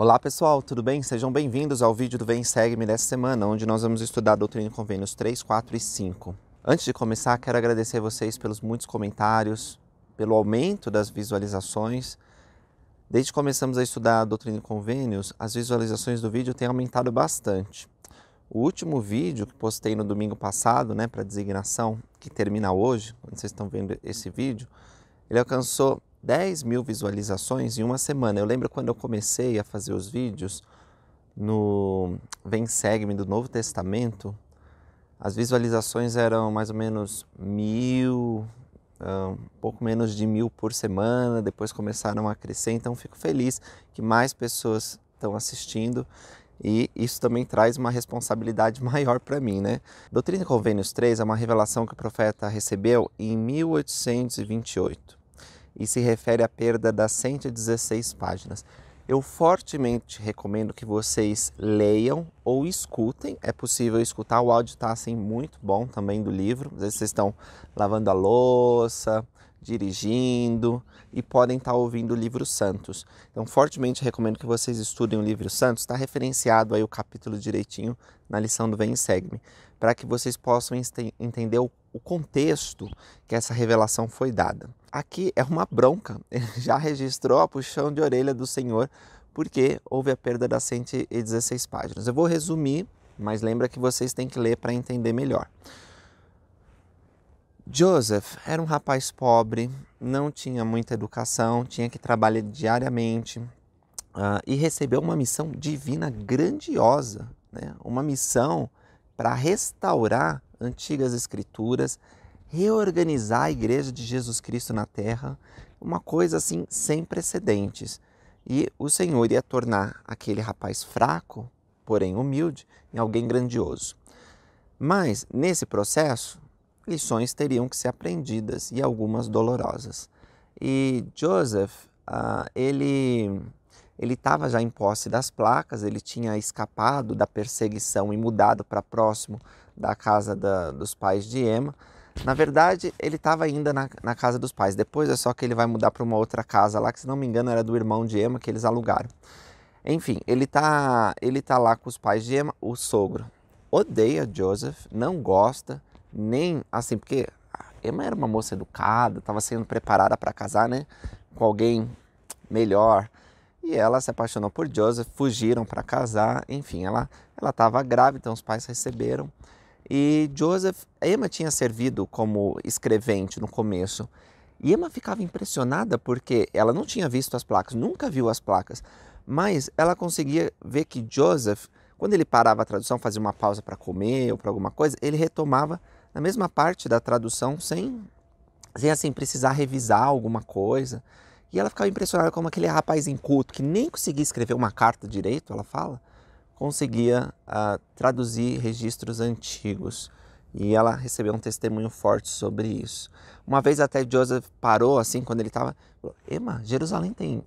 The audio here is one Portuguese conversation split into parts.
Olá pessoal, tudo bem? Sejam bem-vindos ao vídeo do Vem Segue-me dessa semana, onde nós vamos estudar a doutrina e convênios 3, 4 e 5. Antes de começar, quero agradecer vocês pelos muitos comentários, pelo aumento das visualizações. Desde que começamos a estudar a doutrina e convênios, as visualizações do vídeo têm aumentado bastante. O último vídeo que postei no domingo passado, né, para designação, que termina hoje, quando vocês estão vendo esse vídeo, ele alcançou 10 mil visualizações em uma semana. Eu lembro quando eu comecei a fazer os vídeos no Vem Segue-me do Novo Testamento, as visualizações eram mais ou menos mil, um pouco menos de mil por semana, depois começaram a crescer, então fico feliz que mais pessoas estão assistindo e isso também traz uma responsabilidade maior para mim, né? Doutrina e Convênios 3 é uma revelação que o profeta recebeu em 1828 e se refere à perda das 116 páginas. Eu fortemente recomendo que vocês leiam ou escutem. É possível escutar, o áudio está assim muito bom também do livro. Às vezes vocês estão lavando a louça, dirigindo e podem estar tá ouvindo o livro Santos. Então, fortemente recomendo que vocês estudem o livro Santos. Está referenciado aí o capítulo direitinho na lição do Vem e Segue-me, para que vocês possam entender o o contexto que essa revelação foi dada. Aqui é uma bronca, ele já registrou a puxão de orelha do Senhor porque houve a perda das 116 páginas. Eu vou resumir, mas lembra que vocês têm que ler para entender melhor. Joseph era um rapaz pobre, não tinha muita educação, tinha que trabalhar diariamente uh, e recebeu uma missão divina grandiosa, né? uma missão para restaurar antigas escrituras, reorganizar a igreja de Jesus Cristo na terra, uma coisa assim sem precedentes. E o Senhor ia tornar aquele rapaz fraco, porém humilde, em alguém grandioso. Mas nesse processo, lições teriam que ser aprendidas e algumas dolorosas. E Joseph, ah, ele ele estava já em posse das placas, ele tinha escapado da perseguição e mudado para próximo da casa da, dos pais de Emma. Na verdade, ele estava ainda na, na, casa dos pais. Depois é só que ele vai mudar para uma outra casa lá, que se não me engano era do irmão de Emma que eles alugaram. Enfim, ele tá, ele tá lá com os pais de Emma, o sogro. Odeia Joseph, não gosta, nem assim, porque Emma era uma moça educada, estava sendo preparada para casar, né? Com alguém melhor. E ela se apaixonou por Joseph, fugiram para casar, enfim, ela ela estava grávida, então os pais receberam e Joseph, Emma tinha servido como escrevente no começo. E Emma ficava impressionada porque ela não tinha visto as placas, nunca viu as placas, mas ela conseguia ver que Joseph, quando ele parava a tradução, fazia uma pausa para comer ou para alguma coisa, ele retomava na mesma parte da tradução sem, sem assim precisar revisar alguma coisa. E ela ficava impressionada como aquele rapaz inculto que nem conseguia escrever uma carta direito, ela fala, conseguia uh, traduzir registros antigos e ela recebeu um testemunho forte sobre isso. Uma vez até Joseph parou assim quando ele estava, "Emma, Jerusalém tem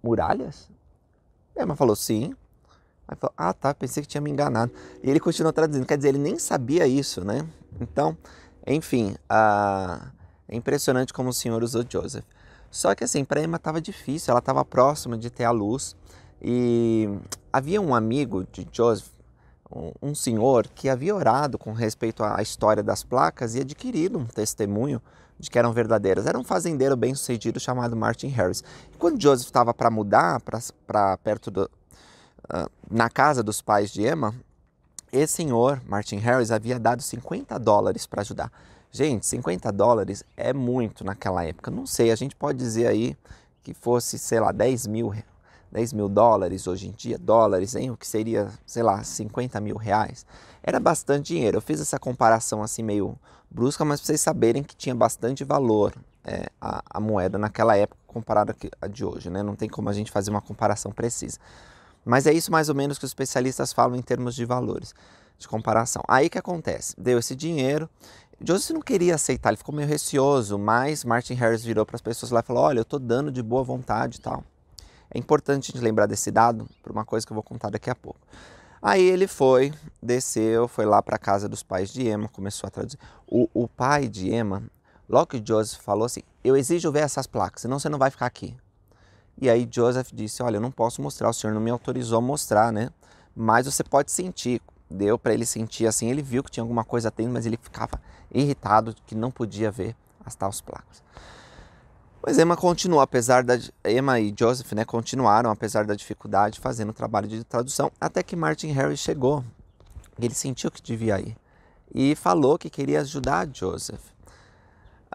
muralhas? Emma falou sim. Aí falou, ah tá, pensei que tinha me enganado. E ele continuou traduzindo, quer dizer, ele nem sabia isso, né? Então, enfim, uh, é impressionante como o Senhor usou Joseph. Só que assim, para Emma estava difícil, ela estava próxima de ter a luz. E havia um amigo de Joseph, um senhor, que havia orado com respeito à história das placas e adquirido um testemunho de que eram verdadeiras. Era um fazendeiro bem-sucedido chamado Martin Harris. E quando Joseph estava para mudar para perto do, ah, na casa dos pais de Emma, esse senhor, Martin Harris, havia dado 50 dólares para ajudar. Gente, 50 dólares é muito naquela época. Não sei, a gente pode dizer aí que fosse, sei lá, 10 mil 10 mil dólares hoje em dia, dólares, hein? O que seria, sei lá, 50 mil reais. Era bastante dinheiro. Eu fiz essa comparação assim meio brusca, mas para vocês saberem que tinha bastante valor é, a, a, moeda naquela época comparada à de hoje, né? Não tem como a gente fazer uma comparação precisa. Mas é isso mais ou menos que os especialistas falam em termos de valores, de comparação. Aí que acontece? Deu esse dinheiro. Joseph não queria aceitar, ele ficou meio receoso, mas Martin Harris virou para as pessoas lá e falou: Olha, eu estou dando de boa vontade e tal. É importante a gente lembrar desse dado por uma coisa que eu vou contar daqui a pouco. Aí ele foi, desceu, foi lá para a casa dos pais de Emma, começou a traduzir. O, o pai de Emma, logo que Joseph falou assim: Eu exijo ver essas placas, senão você não vai ficar aqui. E aí Joseph disse: Olha, eu não posso mostrar, o senhor não me autorizou a mostrar, né? Mas você pode sentir. Deu para ele sentir assim, ele viu que tinha alguma coisa tendo, mas ele ficava irritado que não podia ver as tais placas. Mas Emma continuou, apesar da. Emma e Joseph né, continuaram, apesar da dificuldade, fazendo o trabalho de tradução, até que Martin Harry chegou. Ele sentiu que devia ir. E falou que queria ajudar Joseph.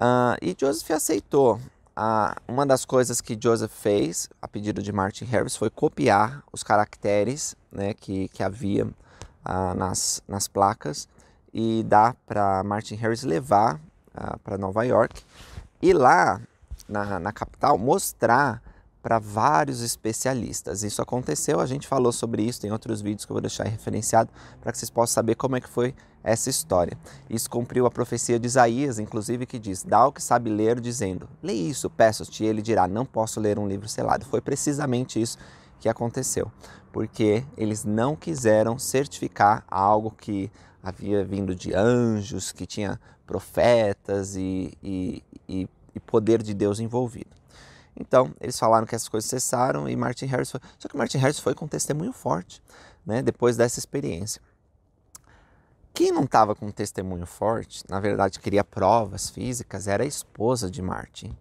Uh, e Joseph aceitou. Uh, uma das coisas que Joseph fez, a pedido de Martin Harris, foi copiar os caracteres né, que, que havia uh, nas, nas placas e dar para Martin Harris levar para Nova York. E lá na, na capital mostrar para vários especialistas. Isso aconteceu, a gente falou sobre isso, em outros vídeos que eu vou deixar referenciado para que vocês possam saber como é que foi essa história. Isso cumpriu a profecia de Isaías, inclusive, que diz: Dá o que sabe ler, dizendo, lê isso, peço-te, e ele dirá, não posso ler um livro selado. Foi precisamente isso que aconteceu, porque eles não quiseram certificar algo que havia vindo de anjos, que tinha profetas e, e, e e poder de Deus envolvido. Então, eles falaram que essas coisas cessaram e Martin Harris foi. Só que Martin Harris foi com um testemunho forte, né, depois dessa experiência. Quem não estava com um testemunho forte, na verdade queria provas físicas, era a esposa de Martin,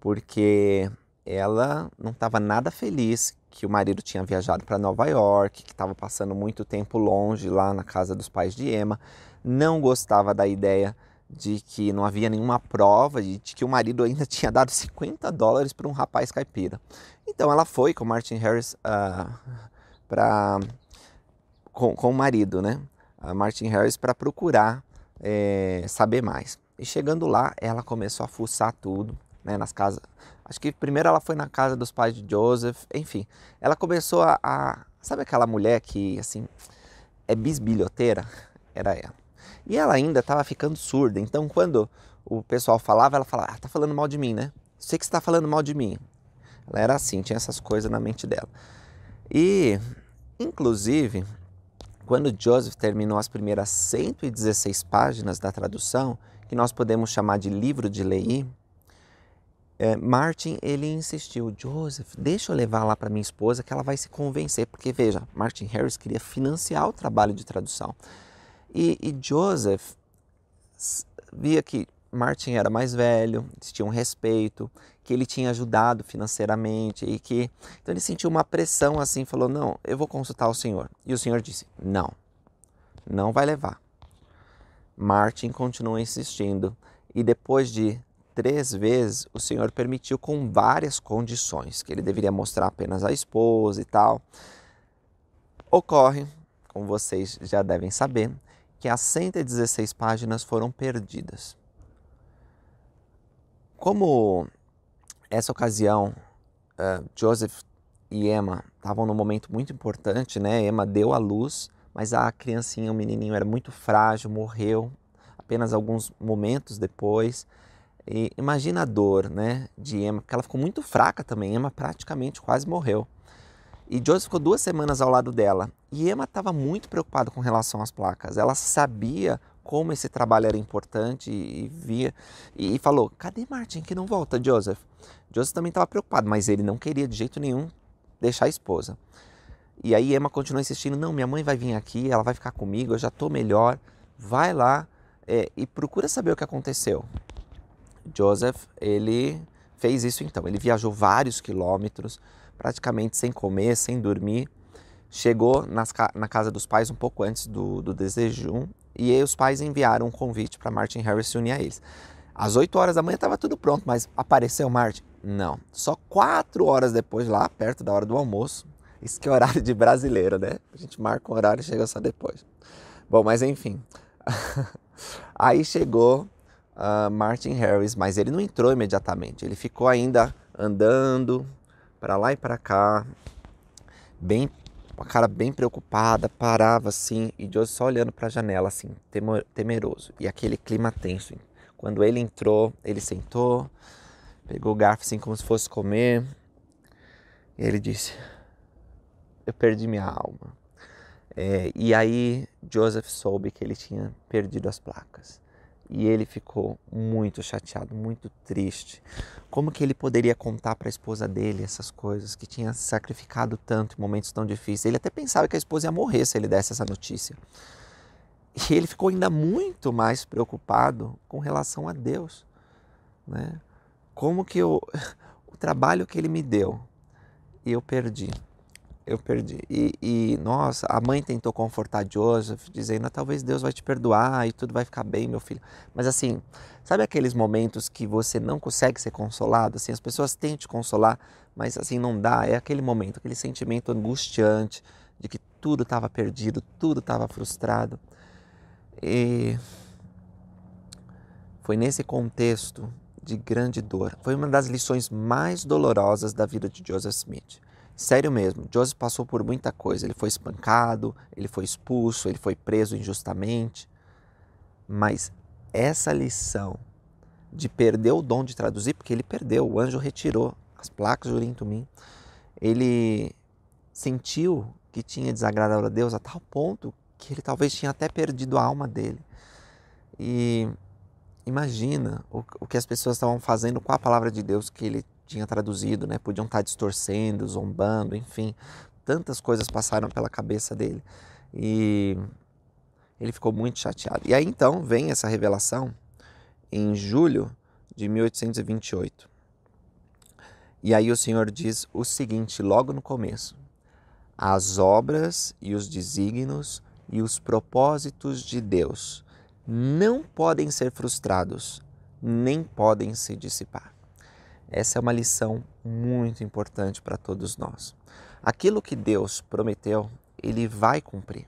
porque ela não estava nada feliz que o marido tinha viajado para Nova York, que estava passando muito tempo longe lá na casa dos pais de Emma, não gostava da ideia de que não havia nenhuma prova de, que o marido ainda tinha dado 50 dólares para um rapaz caipira. Então ela foi com Martin Harris uh, ah, para com, com o marido, né? A Martin Harris para procurar é, saber mais. E chegando lá, ela começou a fuçar tudo, né? Nas casas. Acho que primeiro ela foi na casa dos pais de Joseph, enfim. Ela começou a, a sabe aquela mulher que assim é bisbilhoteira? Era ela. E ela ainda estava ficando surda, então quando o pessoal falava, ela falava: ah, tá falando mal de mim, né? Sei que você tá falando mal de mim. Ela era assim, tinha essas coisas na mente dela. E, inclusive, quando Joseph terminou as primeiras 116 páginas da tradução, que nós podemos chamar de livro de Lei, é, Martin ele insistiu, Joseph, deixa eu levar lá para minha esposa que ela vai se convencer, porque veja, Martin Harris queria financiar o trabalho de tradução. E, e Joseph via que Martin era mais velho, tinha tinham respeito, que ele tinha ajudado financeiramente e que. Então ele sentiu uma pressão assim, falou: Não, eu vou consultar o senhor. E o senhor disse: Não, não vai levar. Martin continuou insistindo e depois de três vezes o senhor permitiu com várias condições, que ele deveria mostrar apenas à esposa e tal. Ocorre, como vocês já devem saber, que as 116 páginas foram perdidas. Como essa ocasião, uh, Joseph e Emma estavam num momento muito importante, né? Emma deu à luz, mas a criancinha, o menininho era muito frágil, morreu apenas alguns momentos depois. E imagina a dor, né, de Emma, porque ela ficou muito fraca também. Emma praticamente quase morreu. E Joseph ficou duas semanas ao lado dela. E Emma estava muito preocupada com relação às placas. Ela sabia como esse trabalho era importante e, e via e, e, falou: "Cadê Martin que não volta, Joseph?" Joseph também estava preocupado, mas ele não queria de jeito nenhum deixar a esposa. E aí Emma continuou insistindo: "Não, minha mãe vai vir aqui, ela vai ficar comigo, eu já estou melhor. Vai lá é, e procura saber o que aconteceu." Joseph ele fez isso então. Ele viajou vários quilômetros praticamente sem comer, sem dormir. Chegou nas, na casa dos pais um pouco antes do, do desejum e aí os pais enviaram um convite para Martin Harris se unir a eles. Às 8 horas da manhã estava tudo pronto, mas apareceu Martin? Não. Só 4 horas depois, lá perto da hora do almoço. Isso que é horário de brasileiro, né? A gente marca o horário e chega só depois. Bom, mas enfim. Aí chegou uh, Martin Harris, mas ele não entrou imediatamente. Ele ficou ainda andando, para lá e para cá, bem com a cara bem preocupada, parava assim, e Joseph só olhando para a janela assim, temeroso, e aquele clima tenso. Quando ele entrou, ele sentou, pegou o garfo assim como se fosse comer, e ele disse: "Eu perdi minha alma". É, e aí Joseph soube que ele tinha perdido as placas. E ele ficou muito chateado, muito triste. Como que ele poderia contar para a esposa dele essas coisas, que tinha sacrificado tanto em momentos tão difíceis? Ele até pensava que a esposa ia morrer se ele desse essa notícia. E ele ficou ainda muito mais preocupado com relação a Deus. Né? Como que eu, o trabalho que ele me deu, eu perdi eu perdi. E, e, nossa, a mãe tentou confortar Joseph, dizendo: ah, talvez Deus vai te perdoar e tudo vai ficar bem, meu filho. Mas assim, sabe aqueles momentos que você não consegue ser consolado? Assim, as pessoas tentam te consolar, mas assim não dá. É aquele momento, aquele sentimento angustiante de que tudo estava perdido, tudo estava frustrado. E foi nesse contexto de grande dor. Foi uma das lições mais dolorosas da vida de Joseph Smith Sério mesmo, Joseph passou por muita coisa. Ele foi espancado, ele foi expulso, ele foi preso injustamente. Mas essa lição de perder o dom de traduzir, porque ele perdeu, o anjo retirou as placas do Urim ele sentiu que tinha desagradado a Deus a tal ponto que ele talvez tinha até perdido a alma dele. E imagina o, o que as pessoas estavam fazendo com a palavra de Deus que ele tinha traduzido, né? Podiam estar tá distorcendo, zombando, enfim. Tantas coisas passaram pela cabeça dele. E ele ficou muito chateado. E aí então vem essa revelação em julho de 1828. E aí o Senhor diz o seguinte, logo no começo: As obras e os desígnios e os propósitos de Deus não podem ser frustrados, nem podem se dissipar. Essa é uma lição muito importante para todos nós. Aquilo que Deus prometeu, ele vai cumprir.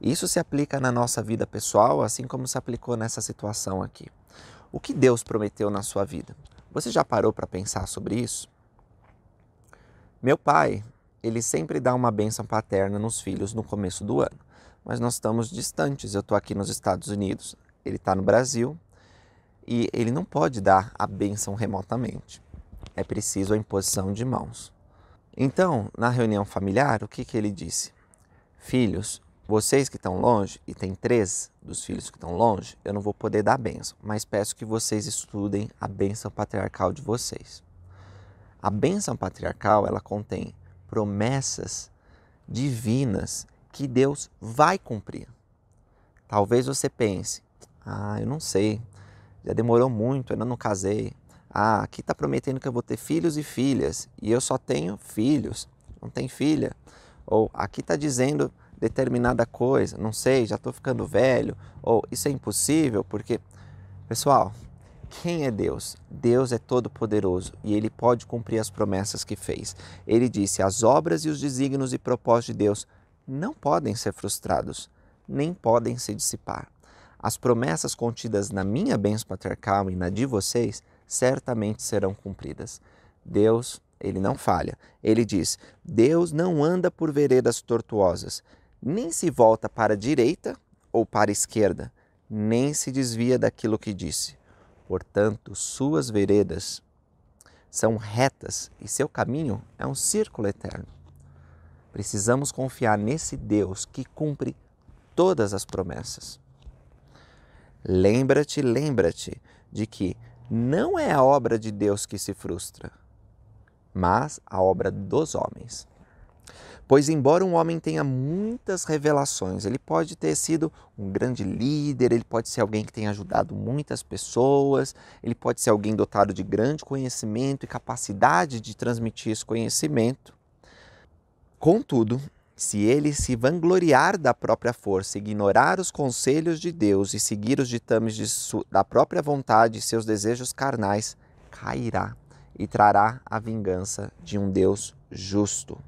Isso se aplica na nossa vida pessoal, assim como se aplicou nessa situação aqui. O que Deus prometeu na sua vida? Você já parou para pensar sobre isso? Meu pai, ele sempre dá uma bênção paterna nos filhos no começo do ano, mas nós estamos distantes. Eu estou aqui nos Estados Unidos, ele está no Brasil e ele não pode dar a bênção remotamente. É preciso a imposição de mãos. Então, na reunião familiar, o que, que ele disse? Filhos, vocês que estão longe, e tem três dos filhos que estão longe, eu não vou poder dar a bênção, mas peço que vocês estudem a bênção patriarcal de vocês. A bênção patriarcal, ela contém promessas divinas que Deus vai cumprir. Talvez você pense, ah, eu não sei, já demorou muito, ainda não casei. Ah, aqui está prometendo que eu vou ter filhos e filhas e eu só tenho filhos, não tem filha. Ou aqui está dizendo determinada coisa, não sei, já estou ficando velho. Ou isso é impossível porque, pessoal, quem é Deus? Deus é todo-poderoso e ele pode cumprir as promessas que fez. Ele disse: as obras e os desígnios e propósitos de Deus não podem ser frustrados, nem podem se dissipar as promessas contidas na minha bênção patriarcal e na de vocês certamente serão cumpridas. Deus, ele não falha. Ele diz: Deus não anda por veredas tortuosas, nem se volta para a direita ou para a esquerda, nem se desvia daquilo que disse. Portanto, suas veredas são retas e seu caminho é um círculo eterno. Precisamos confiar nesse Deus que cumpre todas as promessas. Lembra-te, lembra-te de que não é a obra de Deus que se frustra, mas a obra dos homens. Pois, embora um homem tenha muitas revelações, ele pode ter sido um grande líder, ele pode ser alguém que tenha ajudado muitas pessoas, ele pode ser alguém dotado de grande conhecimento e capacidade de transmitir esse conhecimento. Contudo, se ele se vangloriar da própria força, ignorar os conselhos de Deus e seguir os ditames de da própria vontade e seus desejos carnais, cairá e trará a vingança de um Deus justo.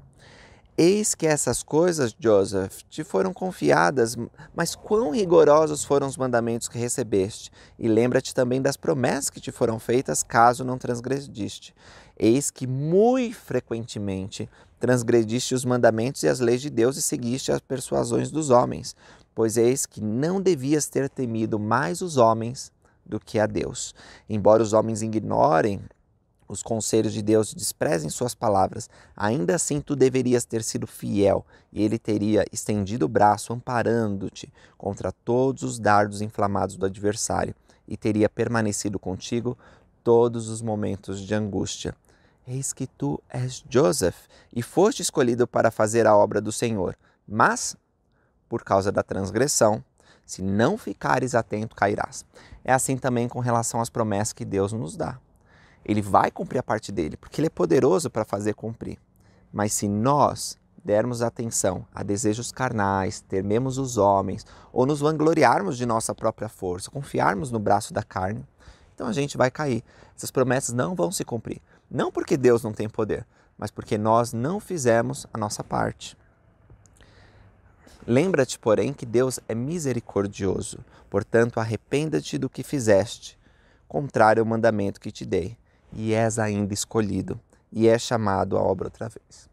Eis que essas coisas, Joseph, te foram confiadas, mas quão rigorosos foram os mandamentos que recebeste. E lembra-te também das promessas que te foram feitas, caso não transgrediste. Eis que muito frequentemente transgrediste os mandamentos e as leis de Deus e seguiste as persuasões dos homens, pois eis que não devias ter temido mais os homens do que a Deus. Embora os homens ignorem os conselhos de Deus e desprezem suas palavras, ainda assim tu deverias ter sido fiel e ele teria estendido o braço amparando-te contra todos os dardos inflamados do adversário e teria permanecido contigo todos os momentos de angústia. Eis que tu és Joseph e foste escolhido para fazer a obra do Senhor, mas por causa da transgressão, se não ficares atento, cairás. É assim também com relação às promessas que Deus nos dá. Ele vai cumprir a parte dele, porque ele é poderoso para fazer cumprir. Mas se nós dermos atenção a desejos carnais, termemos os homens, ou nos vangloriarmos de nossa própria força, confiarmos no braço da carne, então a gente vai cair. Essas promessas não vão se cumprir. Não porque Deus não tem poder, mas porque nós não fizemos a nossa parte. Lembra-te, porém, que Deus é misericordioso, portanto, arrependa-te do que fizeste, contrário ao mandamento que te dei, e és ainda escolhido, e é chamado à obra outra vez.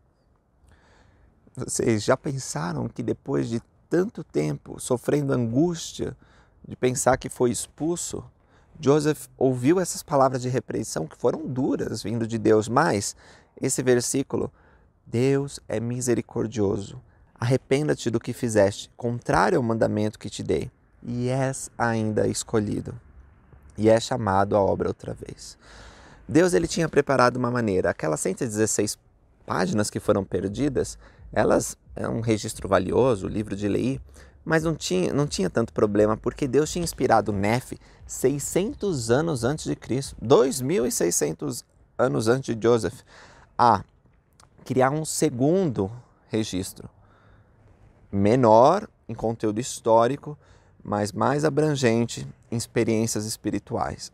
Vocês já pensaram que depois de tanto tempo sofrendo angústia de pensar que foi expulso, Joseph ouviu essas palavras de repreensão que foram duras vindo de Deus, mas esse versículo, Deus é misericordioso, arrependa-te do que fizeste, contrário ao mandamento que te dei, e és ainda escolhido, e é chamado à obra outra vez. Deus ele tinha preparado uma maneira, aquelas 116 páginas que foram perdidas, elas é um registro valioso, o livro de Leí, mas não tinha, não tinha tanto problema, porque Deus tinha inspirado Nefe 600 anos antes de Cristo, 2.600 anos antes de Joseph, a criar um segundo registro, menor em conteúdo histórico, mas mais abrangente em experiências espirituais.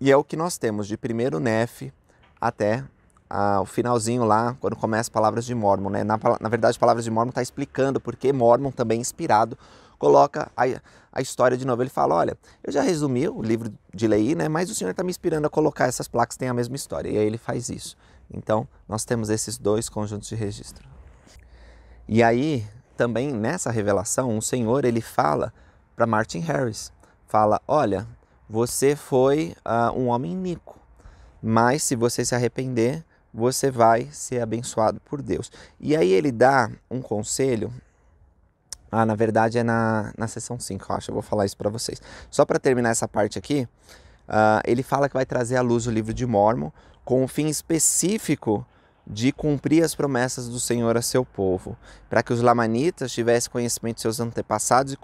E é o que nós temos de primeiro Nefe até ah, o finalzinho lá, quando começa Palavras de Mormon. Né? Na, na verdade, Palavras de Mormon está explicando porque Mormon, também inspirado, coloca a, a história de novo. Ele fala: Olha, eu já resumi o livro de Lei, né? mas o senhor está me inspirando a colocar essas placas que têm a mesma história. E aí ele faz isso. Então, nós temos esses dois conjuntos de registro. E aí, também nessa revelação, o Senhor ele fala para Martin Harris: fala, olha, você foi uh, um homem nico, mas se você se arrepender, você vai ser abençoado por Deus. E aí ele dá um conselho. Ah, na verdade é na, na sessão 5, eu acho. Eu vou falar isso para vocês. Só para terminar essa parte aqui, uh, ele fala que vai trazer à luz o livro de Mormon com um fim específico de cumprir as promessas do Senhor a seu povo, para que os lamanitas tivessem conhecimento de seus antepassados e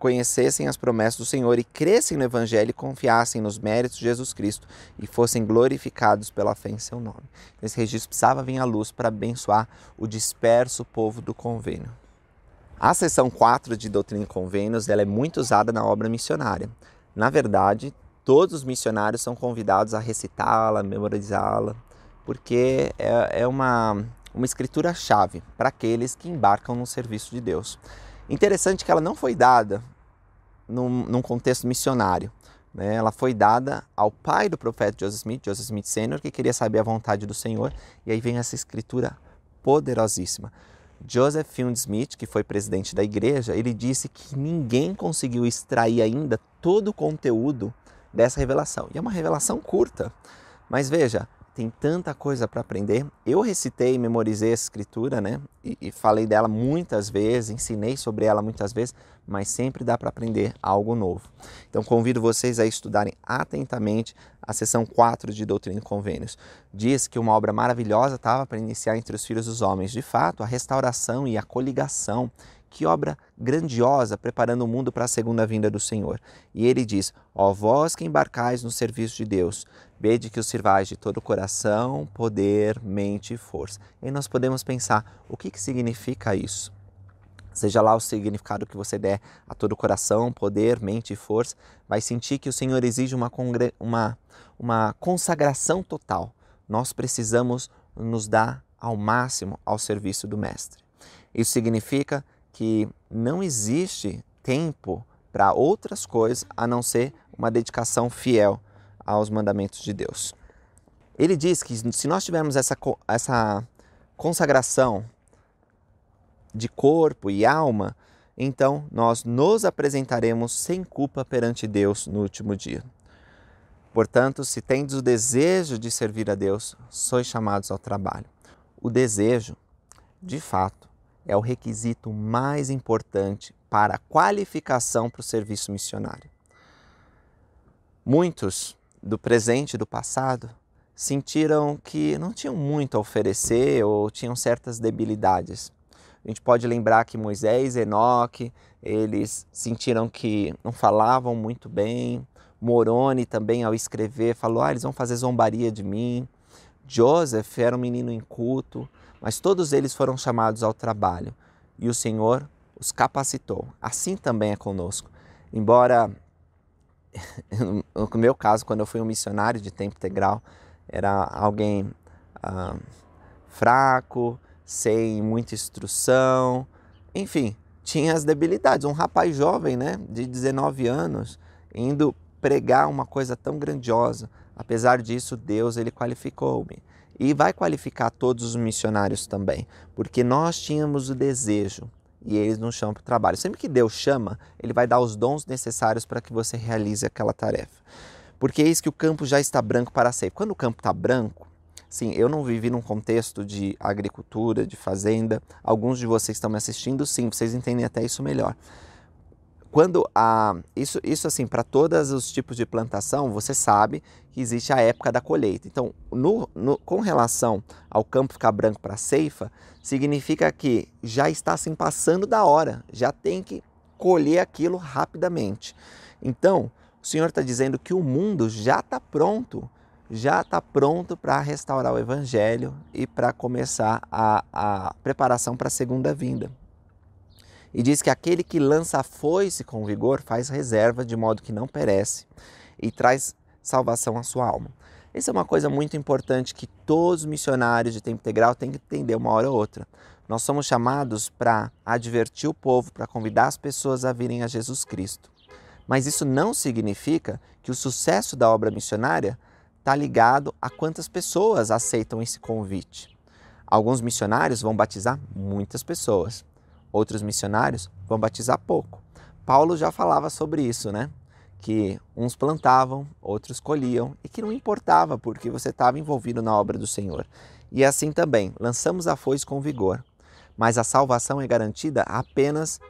conhecessem as promessas do Senhor e crescem no Evangelho e confiassem nos méritos de Jesus Cristo e fossem glorificados pela fé em seu nome. Esse registro precisava vir à luz para abençoar o disperso povo do convênio. A seção 4 de Doutrina e Convênios ela é muito usada na obra missionária. Na verdade, todos os missionários são convidados a recitá-la, memorizá-la, porque é, é uma, uma escritura-chave para aqueles que embarcam no serviço de Deus. Interessante que ela não foi dada num, num contexto missionário. Né? Ela foi dada ao pai do profeta Joseph Smith, Joseph Smith Sr., que queria saber a vontade do Senhor. E aí vem essa escritura poderosíssima. Joseph Field Smith, que foi presidente da igreja, ele disse que ninguém conseguiu extrair ainda todo o conteúdo dessa revelação. E é uma revelação curta. Mas veja, tem tanta coisa para aprender. Eu recitei, memorizei a escritura, né? E, e, falei dela muitas vezes, ensinei sobre ela muitas vezes, mas sempre dá para aprender algo novo. Então convido vocês a estudarem atentamente a sessão 4 de Doutrina e Convênios. Diz que uma obra maravilhosa estava para iniciar entre os filhos dos homens. De fato, a restauração e a coligação que obra grandiosa preparando o mundo para a segunda vinda do Senhor. E ele diz: Ó vós que embarcais no serviço de Deus, Vede que os sirvais de todo o coração, poder, mente e força. E nós podemos pensar o que, que significa isso. Seja lá o significado que você der a todo o coração, poder, mente e força, vai sentir que o Senhor exige uma, uma, uma consagração total. Nós precisamos nos dar ao máximo ao serviço do Mestre. Isso significa que não existe tempo para outras coisas a não ser uma dedicação fiel aos mandamentos de Deus. Ele diz que se nós tivermos essa, essa consagração de corpo e alma, então nós nos apresentaremos sem culpa perante Deus no último dia. Portanto, se tendes o desejo de servir a Deus, sois chamados ao trabalho. O desejo, de fato, é o requisito mais importante para a qualificação para o serviço missionário. Muitos do presente, do passado, sentiram que não tinham muito a oferecer ou tinham certas debilidades. A gente pode lembrar que Moisés e Enoque, eles sentiram que não falavam muito bem. Moroni também, ao escrever, falou, ah, eles vão fazer zombaria de mim. Joseph era um menino inculto, mas todos eles foram chamados ao trabalho. E o Senhor os capacitou. Assim também é conosco. Embora no meu caso, quando eu fui um missionário de tempo integral, era alguém ah, fraco, sem muita instrução, enfim, tinha as debilidades. Um rapaz jovem, né, de 19 anos, indo pregar uma coisa tão grandiosa. Apesar disso, Deus ele qualificou-me e vai qualificar todos os missionários também, porque nós tínhamos o desejo e eles não chamam para o trabalho. Sempre que Deus chama, ele vai dar os dons necessários para que você realize aquela tarefa. Porque eis é que o campo já está branco para seco. Quando o campo está branco, sim, eu não vivi num contexto de agricultura, de fazenda. Alguns de vocês que estão me assistindo, sim, vocês entendem até isso melhor quando a isso isso assim para todos os tipos de plantação você sabe que existe a época da colheita então no, no com relação ao campo ficar branco para ceifa significa que já está assim passando da hora já tem que colher aquilo rapidamente então o Senhor está dizendo que o mundo já está pronto já está pronto para restaurar o Evangelho e para começar a, a preparação para a segunda vinda. E diz que aquele que lança a foice com vigor faz reserva de modo que não perece e traz salvação à sua alma. Isso é uma coisa muito importante que todos os missionários de tempo integral têm que entender uma hora ou outra. Nós somos chamados para advertir o povo, para convidar as pessoas a virem a Jesus Cristo. Mas isso não significa que o sucesso da obra missionária está ligado a quantas pessoas aceitam esse convite. Alguns missionários vão batizar muitas pessoas, outros missionários vão batizar pouco. Paulo já falava sobre isso, né? Que uns plantavam, outros colhiam e que não importava porque você estava envolvido na obra do Senhor. E assim também, lançamos a foice com vigor, mas a salvação é garantida apenas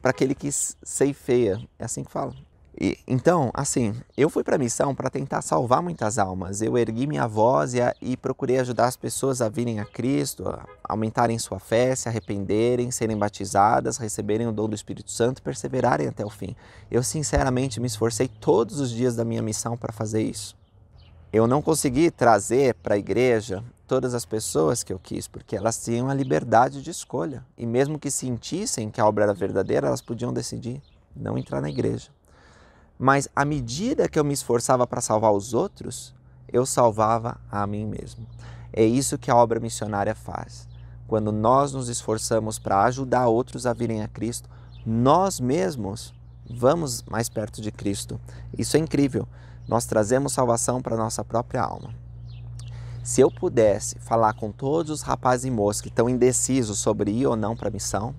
para aquele que ceifeia. É assim que fala. E, então, assim, eu fui para a missão para tentar salvar muitas almas. Eu ergui minha voz e, a, e procurei ajudar as pessoas a virem a Cristo, a aumentarem sua fé, se arrependerem, serem batizadas, receberem o dom do Espírito Santo, perseverarem até o fim. Eu sinceramente me esforcei todos os dias da minha missão para fazer isso. Eu não consegui trazer para a igreja todas as pessoas que eu quis, porque elas tinham a liberdade de escolha. E mesmo que sentissem que a obra era verdadeira, elas podiam decidir não entrar na igreja. Mas à medida que eu me esforçava para salvar os outros, eu salvava a mim mesmo. É isso que a obra missionária faz. Quando nós nos esforçamos para ajudar outros a virem a Cristo, nós mesmos vamos mais perto de Cristo. Isso é incrível. Nós trazemos salvação para nossa própria alma. Se eu pudesse falar com todos os rapazes e moças que estão indecisos sobre ir ou não para a missão,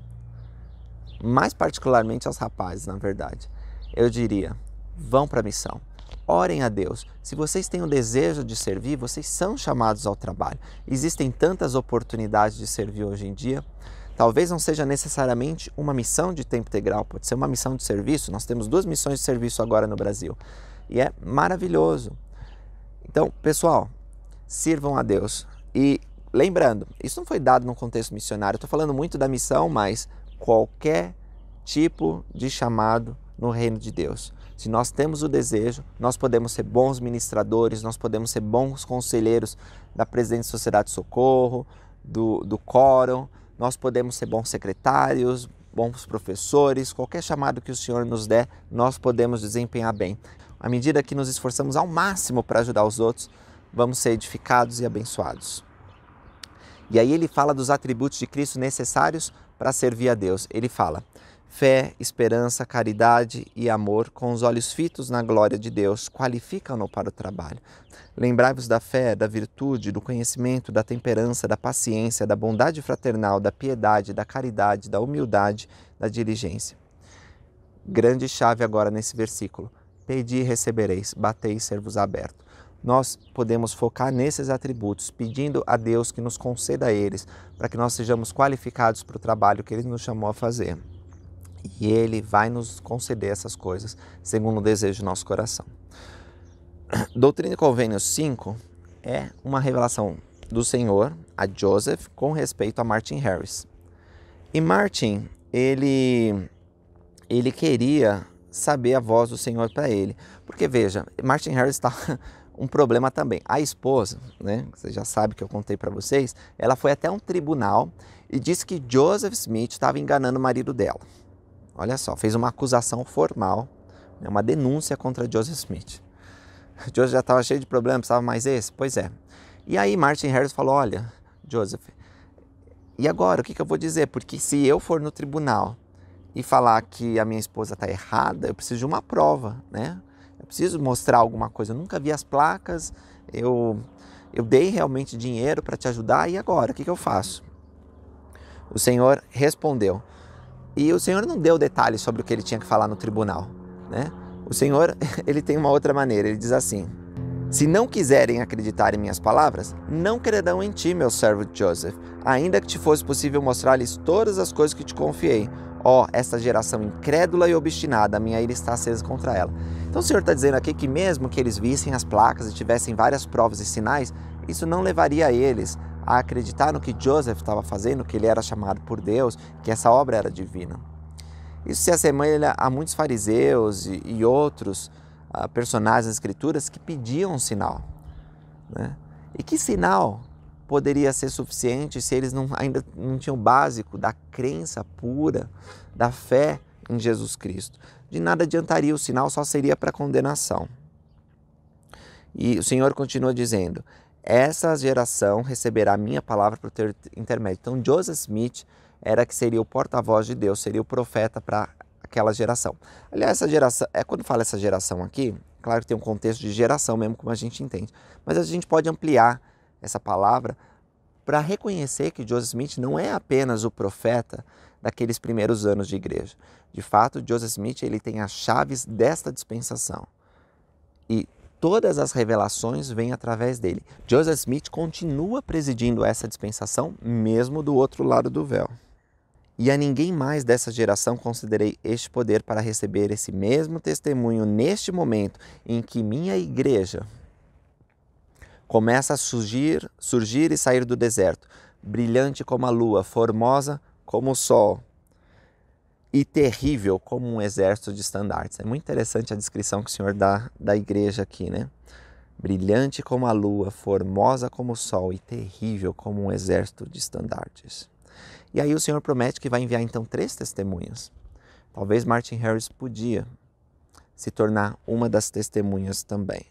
mais particularmente aos rapazes, na verdade, eu diria: vão para a missão. Orem a Deus. Se vocês têm o desejo de servir, vocês são chamados ao trabalho. Existem tantas oportunidades de servir hoje em dia. Talvez não seja necessariamente uma missão de tempo integral, pode ser uma missão de serviço. Nós temos duas missões de serviço agora no Brasil e é maravilhoso. Então, pessoal, sirvam a Deus. E lembrando, isso não foi dado no contexto missionário. Estou falando muito da missão, mas qualquer tipo de chamado no reino de Deus. Se nós temos o desejo, nós podemos ser bons ministradores, nós podemos ser bons conselheiros da Presidente da Sociedade de Socorro, do, do Quórum, nós podemos ser bons secretários, bons professores, qualquer chamado que o Senhor nos der, nós podemos desempenhar bem. À medida que nos esforçamos ao máximo para ajudar os outros, vamos ser edificados e abençoados. E aí ele fala dos atributos de Cristo necessários para servir a Deus. Ele fala: Fé, esperança, caridade e amor, com os olhos fitos na glória de Deus, qualificam-no para o trabalho. Lembrai-vos da fé, da virtude, do conhecimento, da temperança, da paciência, da bondade fraternal, da piedade, da caridade, da humildade, da diligência. Grande chave agora nesse versículo. Pedi e recebereis, batei e ser-vos aberto. Nós podemos focar nesses atributos, pedindo a Deus que nos conceda eles, para que nós sejamos qualificados para o trabalho que Ele nos chamou a fazer. E Ele vai nos conceder essas coisas segundo o desejo do nosso coração. Doutrina e Convênio 5 é uma revelação do Senhor a Joseph com respeito a Martin Harris. E Martin, ele, ele queria saber a voz do Senhor para ele. Porque veja, Martin Harris está um problema também. A esposa, né, você já sabe que eu contei para vocês, ela foi até um tribunal e disse que Joseph Smith estava enganando o marido dela. Olha só, fez uma acusação formal, né, uma denúncia contra Joseph Smith. Joseph já estava cheio de problemas, precisava mais esse? Pois é. E aí Martin Harris falou: olha, Joseph, e agora o que, que eu vou dizer? Porque se eu for no tribunal e falar que a minha esposa está errada, eu preciso de uma prova, né? Eu preciso mostrar alguma coisa. Eu nunca vi as placas, eu, eu dei realmente dinheiro para te ajudar, e agora? O que, que eu faço? O Senhor respondeu: e o Senhor não deu detalhes sobre o que ele tinha que falar no tribunal, né? O Senhor, ele tem uma outra maneira, ele diz assim: Se não quiserem acreditar em minhas palavras, não crerão em ti, meu servo Joseph, ainda que te fosse possível mostrar-lhes todas as coisas que te confiei. Ó, oh, esta geração incrédula e obstinada, a minha ira está acesa contra ela. Então o Senhor está dizendo aqui que, mesmo que eles vissem as placas e tivessem várias provas e sinais, isso não levaria eles a acreditar no que Joseph estava fazendo, que ele era chamado por Deus, que essa obra era divina. Isso se assemelha a muitos fariseus e, e outros uh, personagens das Escrituras que pediam um sinal. Né? E que sinal poderia ser suficiente se eles não, ainda não tinham o básico da crença pura, da fé em Jesus Cristo? De nada adiantaria, o sinal só seria para condenação. E o Senhor continua dizendo: essa geração receberá a minha palavra por ter intermédio. Então, Joseph Smith era que seria o porta-voz de Deus, seria o profeta para aquela geração. Aliás, essa geração, é quando fala essa geração aqui, claro que tem um contexto de geração mesmo, como a gente entende, mas a gente pode ampliar essa palavra para reconhecer que Joseph Smith não é apenas o profeta daqueles primeiros anos de igreja. De fato, Joseph Smith ele tem as chaves desta dispensação. E todas as revelações vêm através dele. Joseph Smith continua presidindo essa dispensação, mesmo do outro lado do véu. E a ninguém mais dessa geração considerei este poder para receber esse mesmo testemunho neste momento em que minha igreja começa a surgir, surgir e sair do deserto, brilhante como a lua, formosa como o sol, e terrível como um exército de estandartes. É muito interessante a descrição que o Senhor dá da igreja aqui, né? Brilhante como a lua, formosa como o sol e terrível como um exército de estandartes. E aí o Senhor promete que vai enviar então três testemunhas. Talvez Martin Harris podia se tornar uma das testemunhas também.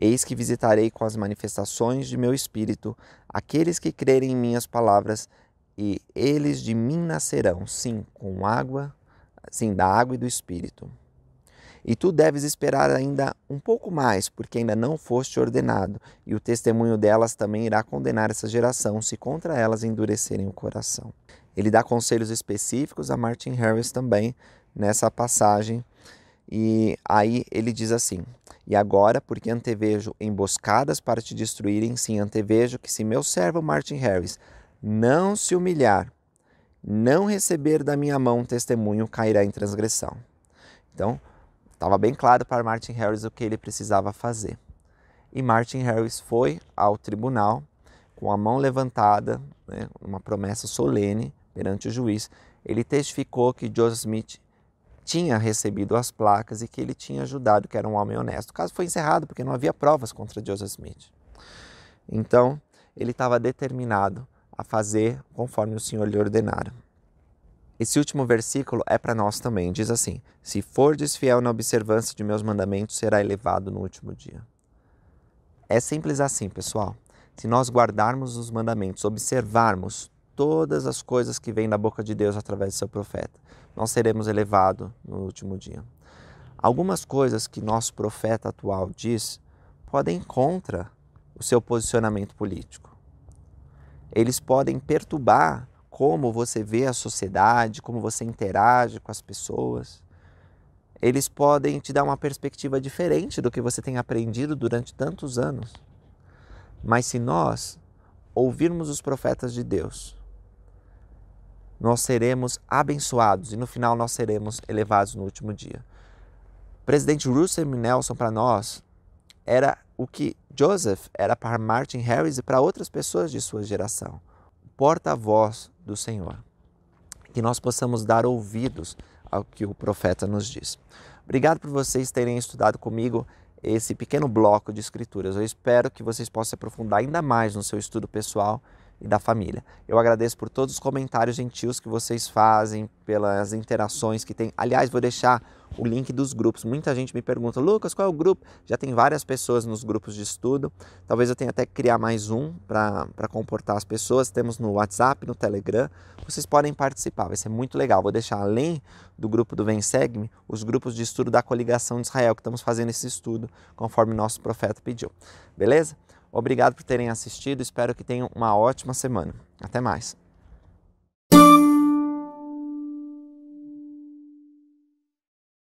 Eis que visitarei com as manifestações de meu espírito aqueles que crerem em minhas palavras e eles de mim nascerão, sim, com água, sim, da água e do espírito. E tu deves esperar ainda um pouco mais, porque ainda não foste ordenado, e o testemunho delas também irá condenar essa geração, se contra elas endurecerem o coração. Ele dá conselhos específicos a Martin Harris também nessa passagem. E aí ele diz assim: E agora, porque antevejo emboscadas para te destruírem, sim, antevejo que se meu servo Martin Harris não se humilhar, não receber da minha mão testemunho, cairá em transgressão. Então, estava bem claro para Martin Harris o que ele precisava fazer. E Martin Harris foi ao tribunal com a mão levantada, né, uma promessa solene perante o juiz. Ele testificou que Joseph Smith tinha recebido as placas e que ele tinha ajudado, que era um homem honesto. O caso foi encerrado porque não havia provas contra Joseph Smith. Então, ele estava determinado a fazer conforme o Senhor lhe ordenara. Esse último versículo é para nós também, diz assim: Se for desfiel na observância de meus mandamentos, será elevado no último dia. É simples assim, pessoal. Se nós guardarmos os mandamentos, observarmos todas as coisas que vêm da boca de Deus através de seu profeta, nós seremos elevados no último dia. Algumas coisas que nosso profeta atual diz podem contra o seu posicionamento político eles podem perturbar como você vê a sociedade, como você interage com as pessoas. Eles podem te dar uma perspectiva diferente do que você tem aprendido durante tantos anos. Mas se nós ouvirmos os profetas de Deus, nós seremos abençoados e no final nós seremos elevados no último dia. presidente Russell e Nelson, para nós, era o que Joseph era para Martin Harris e para outras pessoas de sua geração, o porta-voz do Senhor. Que nós possamos dar ouvidos ao que o profeta nos diz. Obrigado por vocês terem estudado comigo esse pequeno bloco de escrituras. Eu espero que vocês possam aprofundar ainda mais no seu estudo pessoal e da família. Eu agradeço por todos os comentários gentios que vocês fazem, pelas interações que tem. Aliás, vou deixar o link dos grupos. Muita gente me pergunta, Lucas, qual é o grupo? Já tem várias pessoas nos grupos de estudo. Talvez eu tenha até que criar mais um para comportar as pessoas. Temos no WhatsApp, no Telegram. Vocês podem participar, vai ser muito legal. Vou deixar, além do grupo do vem segue-me, os grupos de estudo da Coligação de Israel, que estamos fazendo esse estudo conforme nosso profeta pediu. Beleza? Obrigado por terem assistido, espero que tenham uma ótima semana. Até mais.